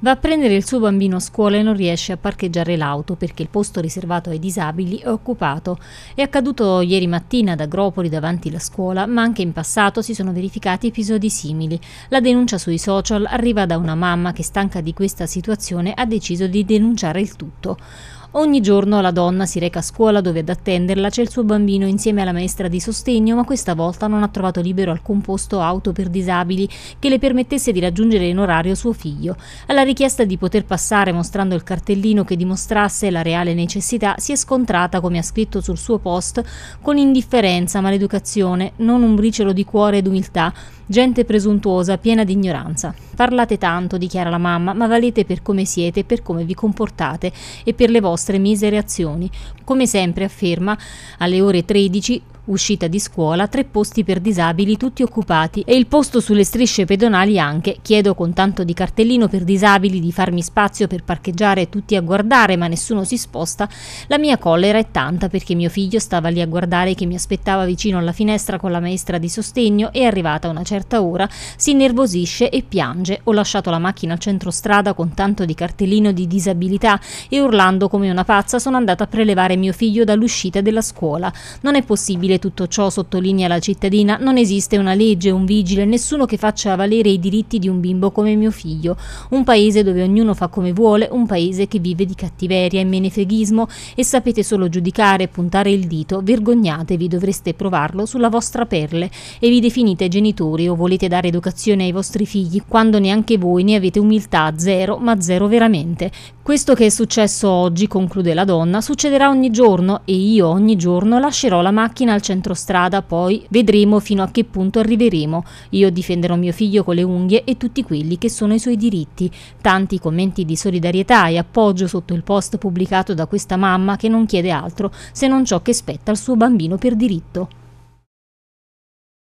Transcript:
Va a prendere il suo bambino a scuola e non riesce a parcheggiare l'auto perché il posto riservato ai disabili è occupato. È accaduto ieri mattina ad Agropoli davanti alla scuola, ma anche in passato si sono verificati episodi simili. La denuncia sui social arriva da una mamma che stanca di questa situazione ha deciso di denunciare il tutto. Ogni giorno la donna si reca a scuola dove ad attenderla c'è il suo bambino insieme alla maestra di sostegno, ma questa volta non ha trovato libero alcun posto auto per disabili che le permettesse di raggiungere in orario suo figlio. Alla richiesta di poter passare mostrando il cartellino che dimostrasse la reale necessità, si è scontrata, come ha scritto sul suo post, con indifferenza, maleducazione, non un briciolo di cuore ed umiltà, gente presuntuosa, piena di ignoranza. Parlate tanto, dichiara la mamma, ma valete per come siete, per come vi comportate e per le vostre misere azioni. Come sempre afferma, alle ore 13 uscita di scuola, tre posti per disabili tutti occupati e il posto sulle strisce pedonali anche. Chiedo con tanto di cartellino per disabili di farmi spazio per parcheggiare tutti a guardare ma nessuno si sposta. La mia collera è tanta perché mio figlio stava lì a guardare che mi aspettava vicino alla finestra con la maestra di sostegno e arrivata una certa ora si innervosisce e piange. Ho lasciato la macchina al centro strada con tanto di cartellino di disabilità e urlando come una pazza sono andata a prelevare mio figlio dall'uscita della scuola. Non è possibile tutto ciò, sottolinea la cittadina, non esiste una legge, un vigile, nessuno che faccia valere i diritti di un bimbo come mio figlio. Un paese dove ognuno fa come vuole, un paese che vive di cattiveria e menefeghismo e sapete solo giudicare, puntare il dito, vergognatevi, dovreste provarlo sulla vostra perle e vi definite genitori o volete dare educazione ai vostri figli quando neanche voi ne avete umiltà zero, ma zero veramente. Questo che è successo oggi, conclude la donna, succederà ogni giorno e io ogni giorno lascerò la macchina al centrostrada, poi vedremo fino a che punto arriveremo. Io difenderò mio figlio con le unghie e tutti quelli che sono i suoi diritti. Tanti commenti di solidarietà e appoggio sotto il post pubblicato da questa mamma che non chiede altro se non ciò che spetta al suo bambino per diritto.